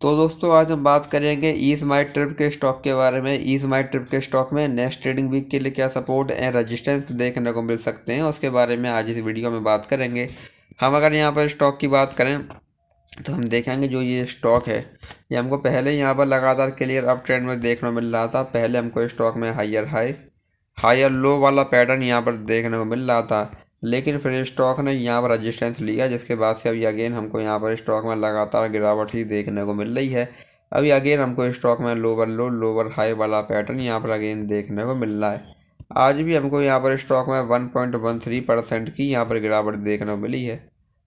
तो दोस्तों आज हम बात करेंगे ईज माई ट्रिप के स्टॉक के बारे में ईज माई ट्रिप के स्टॉक में नेक्स्ट ट्रेडिंग वीक के लिए क्या सपोर्ट एंड रेजिस्टेंस देखने को मिल सकते हैं उसके बारे में आज इस वीडियो में बात करेंगे हम अगर यहाँ पर स्टॉक की बात करें तो हम देखेंगे जो ये स्टॉक है ये हमको पहले यहाँ पर लगातार क्लियर अप ट्रेंड में देखने को मिल रहा था पहले हमको स्टॉक में हाइयर हाई हायर लो वाला पैटर्न यहाँ पर देखने को मिल रहा था लेकिन फिर स्टॉक ने यहाँ पर रजिस्टेंस लिया जिसके बाद से अभी अगेन हमको यहाँ पर स्टॉक में लगातार गिरावट ही देखने को मिल रही है अभी अगेन हमको स्टॉक में लोअर लो लोअर हाई वाला पैटर्न यहाँ पर अगेन देखने को मिल रहा है आज भी हमको यहाँ पर स्टॉक में थ्री परसेंट की यहाँ पर गिरावट देखने को मिली है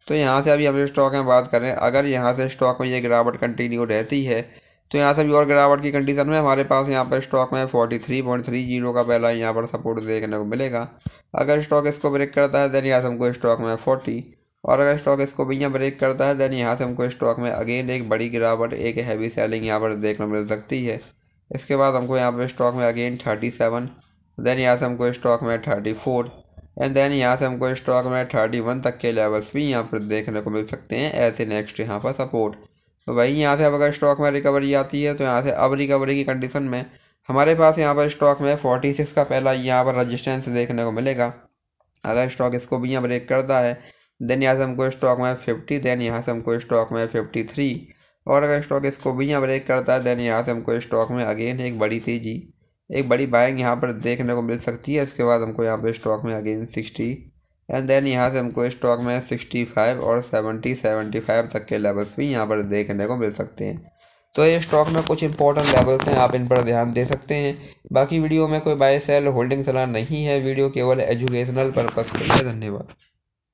तो यहाँ से अभी हम स्टॉक में बात करें अगर यहाँ से स्टॉक में ये गिरावट कंटिन्यू रहती है तो यहाँ से भी और गिरावट की कंडीशन में हमारे पास यहाँ पर स्टॉक में forty three point three zero का पहला यहाँ पर सपोर्ट देखने को मिलेगा अगर स्टॉक इसको ब्रेक करता है देन यहाँ से हमको स्टॉक में फोर्टी और अगर स्टॉक इसको भी यहाँ ब्रेक करता है देन यहाँ से हमको स्टॉक में अगेन एक बड़ी गिरावट एक हैवी सेलिंग यहाँ पर देखने को मिल सकती है इसके बाद हमको यहाँ पर स्टॉक में अगेन थर्टी सेवन देन यहाँ से हमको स्टॉक में थर्टी फोर एंड देन यहाँ से हमको स्टॉक में थर्टी वन तक के लेवल्स भी यहाँ पर देखने को मिल सकते हैं ऐसे नेक्स्ट यहाँ पर सपोर्ट तो वही यहाँ से अब अगर स्टॉक में रिकवरी आती है तो यहाँ से अब रिकवरी की कंडीशन में हमारे पास यहाँ पर स्टॉक में फोर्टी सिक्स का पहला यहाँ पर रजिस्टेंस देखने को मिलेगा अगर स्टॉक इसको भी यहाँ ब्रेक करता है देन यहाँ से हमको स्टॉक में फिफ्टी देन यहाँ से हमको स्टॉक में फिफ्टी थ्री और अगर स्टॉक इसको भी यहाँ ब्रेक करता है देन यहाँ से हमको स्टॉक में अगेन एक बड़ी तेज़ी एक बड़ी बाइंग यहाँ पर देखने को मिल सकती है इसके बाद हमको यहाँ पर स्टॉक में अगेन सिक्सटी एंड देन यहाँ से हमको स्टॉक में 65 और 70 75 तक के लेवल्स भी यहाँ पर देखने को मिल सकते हैं तो ये स्टॉक में कुछ इंपॉर्टेंट लेवल्स हैं आप इन पर ध्यान दे सकते हैं बाकी वीडियो में कोई बाय सेल होल्डिंग सलाह नहीं है वीडियो केवल एजुकेशनल पर्पज़ के लिए धन्यवाद